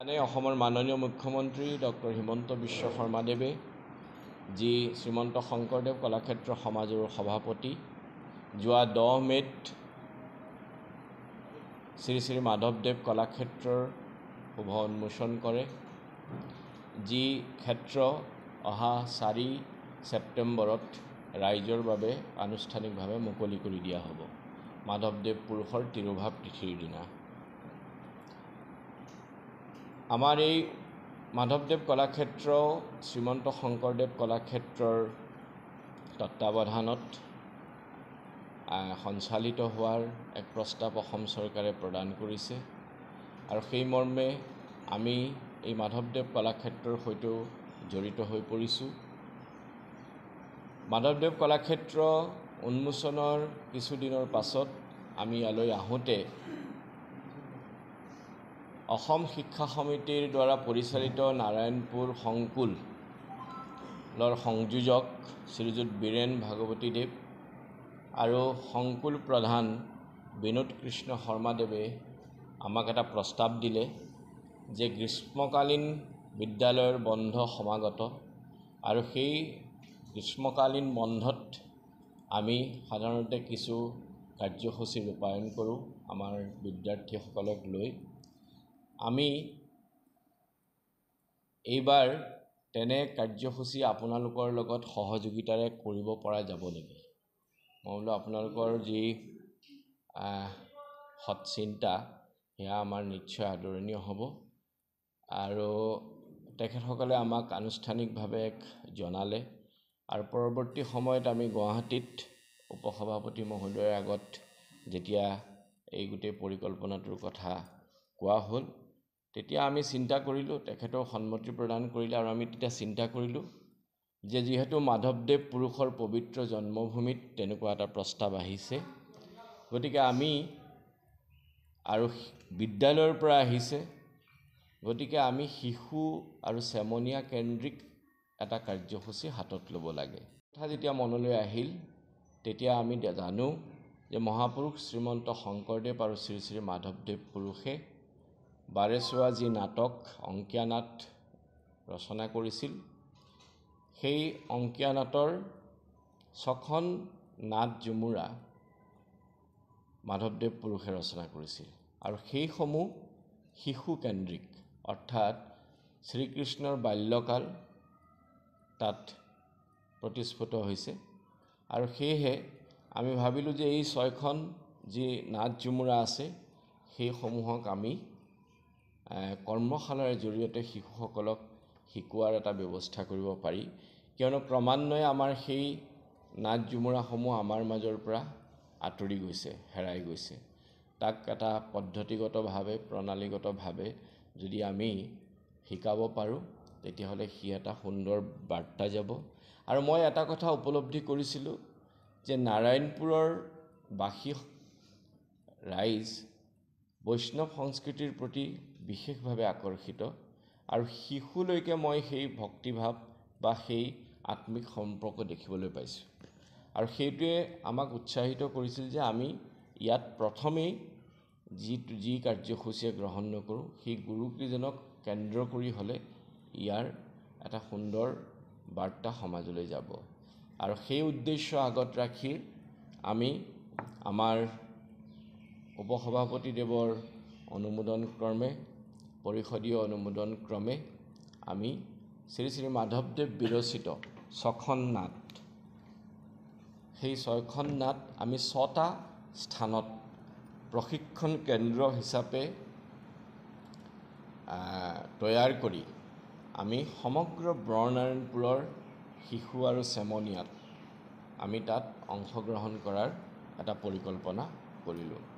মানে অসমৰ মাননীয় মুখ্যমন্ত্ৰী ডক্টৰ হিমন্ত বিশ্ব শৰ্মাদেৱে যি শ্ৰীমন্ত শংকৰদেৱ কলাক্ষেত্ৰ সমাজৰ সভাপতি যোৱা দহ মে'ত শ্ৰী শ্ৰী মাধৱদেৱ কলাক্ষেত্ৰৰ শুভ উন্মোচন কৰে যি ক্ষেত্ৰ অহা চাৰি ছেপ্টেম্বৰত ৰাইজৰ বাবে আনুষ্ঠানিকভাৱে মুকলি কৰি দিয়া হ'ব মাধৱদেৱ পুৰুষৰ তিৰুভাৱ তিথিৰ দিনা আমাৰ এই মাধৱদেৱ কলাক্ষেত্ৰ শ্ৰীমন্ত শংকৰদেৱ কলাক্ষেত্ৰৰ তত্বাৱধানত সঞ্চালিত হোৱাৰ এক প্ৰস্তাৱ অসম চৰকাৰে প্ৰদান কৰিছে আৰু সেই মৰ্মে আমি এই মাধৱদেৱ কলাক্ষেত্ৰৰ সৈতেও জড়িত হৈ পৰিছোঁ মাধৱদেৱ কলাক্ষেত্ৰ উন্মোচনৰ কিছুদিনৰ পাছত আমি ইয়ালৈ আহোঁতে অসম শিক্ষা সমিতিৰ দ্বাৰা পৰিচালিত নাৰায়ণপুৰ সংকুলৰ সংযোজক শ্ৰীযুত বীৰেণ ভাগৱতীদেৱ আৰু সংকুল প্ৰধান বিনোদ কৃষ্ণ শৰ্মাদেৱে আমাক এটা প্ৰস্তাৱ দিলে যে গ্ৰীষ্মকালীন বিদ্যালয়ৰ বন্ধ সমাগত আৰু সেই গ্ৰীষ্মকালীন বন্ধত আমি সাধাৰণতে কিছু কাৰ্যসূচী ৰূপায়ণ কৰোঁ আমাৰ বিদ্যাৰ্থীসকলক লৈ আমি এইবাৰ তেনে কাৰ্যসূচী আপোনালোকৰ লগত সহযোগিতাৰে কৰিব পৰা যাব নেকি মই বোলো আপোনালোকৰ যি সৎচিন্তা সেয়া আমাৰ নিশ্চয় আদৰণীয় হ'ব আৰু তেখেতসকলে আমাক আনুষ্ঠানিকভাৱে জনালে আৰু পৰৱৰ্তী সময়ত আমি গুৱাহাটীত উপসভাপতি মহোদয়ৰ আগত যেতিয়া এই গোটেই পৰিকল্পনাটোৰ কথা কোৱা হ'ল তেতিয়া আমি চিন্তা কৰিলোঁ তেখেতক সন্মতি প্ৰদান কৰিলে আৰু আমি তেতিয়া চিন্তা কৰিলোঁ যে যিহেতু মাধৱদেৱ পুৰুষৰ পবিত্ৰ জন্মভূমিত তেনেকুৱা এটা প্ৰস্তাৱ আহিছে গতিকে আমি আৰু বিদ্যালয়ৰ পৰা আহিছে গতিকে আমি শিশু আৰু চেমনীয়া কেন্দ্ৰিক এটা কাৰ্যসূচী হাতত ল'ব লাগে কথা যেতিয়া মনলৈ আহিল তেতিয়া আমি জানো যে মহাপুৰুষ শ্ৰীমন্ত শংকৰদেৱ আৰু শ্ৰী শ্ৰী মাধৱদেৱ পুৰুষে বাৰেচোৱা যি নাটক অংকীয়া নাট ৰচনা কৰিছিল সেই অংকীয়া নাটৰ ছখন নাট জুমুৰা মাধৱদেৱ পুৰুষে ৰচনা কৰিছিল আৰু সেইসমূহ শিশুকেন্দ্ৰিক অৰ্থাৎ শ্ৰীকৃষ্ণৰ বাল্যকাল তাত প্ৰতিস্ফুট হৈছে আৰু সেয়েহে আমি ভাবিলোঁ যে এই ছয়খন যি নাট জুমুৰা আছে সেইসমূহক আমি কৰ্মশালাৰ জৰিয়তে শিশুসকলক শিকোৱাৰ এটা ব্যৱস্থা কৰিব পাৰি কিয়নো ক্ৰমান্বয়ে আমাৰ সেই নাচ জুমুৰাসমূহ আমাৰ মাজৰ পৰা আঁতৰি গৈছে হেৰাই গৈছে তাক এটা পদ্ধতিগতভাৱে প্ৰণালীগতভাৱে যদি আমি শিকাব পাৰোঁ তেতিয়াহ'লে সি এটা সুন্দৰ বাৰ্তা যাব আৰু মই এটা কথা উপলব্ধি কৰিছিলোঁ যে নাৰায়ণপুৰৰ বাসী ৰাইজ বৈষ্ণৱ সংস্কৃতিৰ প্ৰতি বিশেষভাৱে আকৰ্ষিত আৰু শিশুলৈকে মই সেই ভক্তিভাৱ বা সেই আত্মিক সম্পৰ্ক দেখিবলৈ পাইছোঁ আৰু সেইটোৱে আমাক উৎসাহিত কৰিছিল যে আমি ইয়াত প্ৰথমেই যি যি কাৰ্যসূচীয়ে গ্ৰহণ নকৰোঁ সেই গুৰুকেইজনক কেন্দ্ৰ কৰি হ'লে ইয়াৰ এটা সুন্দৰ বাৰ্তা সমাজলৈ যাব আৰু সেই উদ্দেশ্য আগত ৰাখি আমি আমাৰ উপসভাপতিদেৱৰ অনুমোদনক্ৰমে পৰিষদীয় অনুমোদন ক্ৰমে আমি শ্ৰী শ্ৰী মাধৱদেৱ বিৰচিত ছখন নাট সেই ছয়খন নাট আমি ছটা স্থানত প্ৰশিক্ষণ কেন্দ্ৰ হিচাপে তৈয়াৰ কৰি আমি সমগ্ৰ বৰনাৰায়ণপুৰৰ শিশু আৰু চেমনীয়াত আমি তাত অংশগ্ৰহণ কৰাৰ এটা পৰিকল্পনা কৰিলোঁ